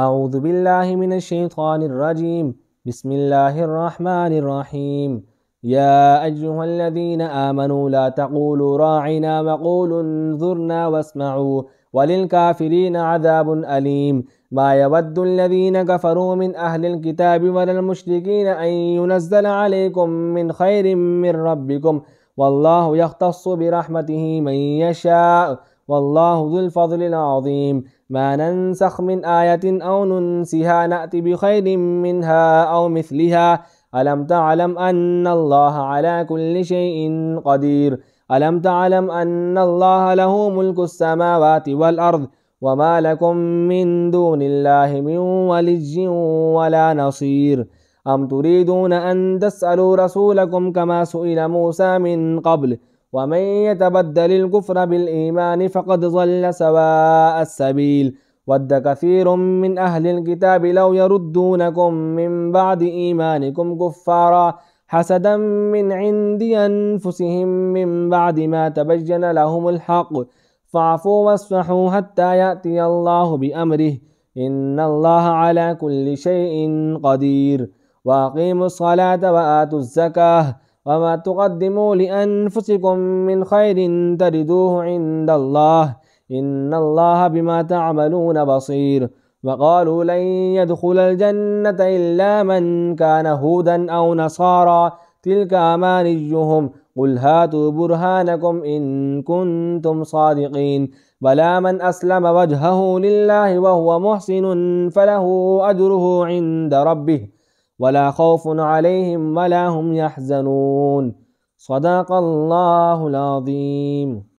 أعوذ بالله من الشيطان الرجيم بسم الله الرحمن الرحيم يا أيها الذين آمنوا لا تقولوا راعنا وقولوا انظرنا واسمعوا وللكافرين عذاب أليم ما يود الذين كفروا من أهل الكتاب ولا المشركين أن ينزل عليكم من خير من ربكم والله يختص برحمته من يشاء والله ذو الفضل العظيم ما ننسخ من آية أو ننسها نأتي بخير منها أو مثلها ألم تعلم أن الله على كل شيء قدير ألم تعلم أن الله له ملك السماوات والأرض وما لكم من دون الله من ولي ولا نصير أم تريدون أن تسألوا رسولكم كما سئل موسى من قبل ؟ ومن يتبدل الكفر بالإيمان فقد ضل سواء السبيل ود كثير من أهل الكتاب لو يردونكم من بعد إيمانكم كفارا حسدا من عند أنفسهم من بعد ما تبين لهم الحق فاعفوا واصفحوا حتى يأتي الله بأمره إن الله على كل شيء قدير وأقيموا الصلاة وآتوا الزكاة وما تقدموا لأنفسكم من خير تجدوه عند الله إن الله بما تعملون بصير وقالوا لن يدخل الجنة إلا من كان هودا أو نصارى تلك أمانيهم قل هاتوا برهانكم إن كنتم صادقين بلى من أسلم وجهه لله وهو محسن فله أجره عند ربه ولا خوف عليهم ولا هم يحزنون صدق الله العظيم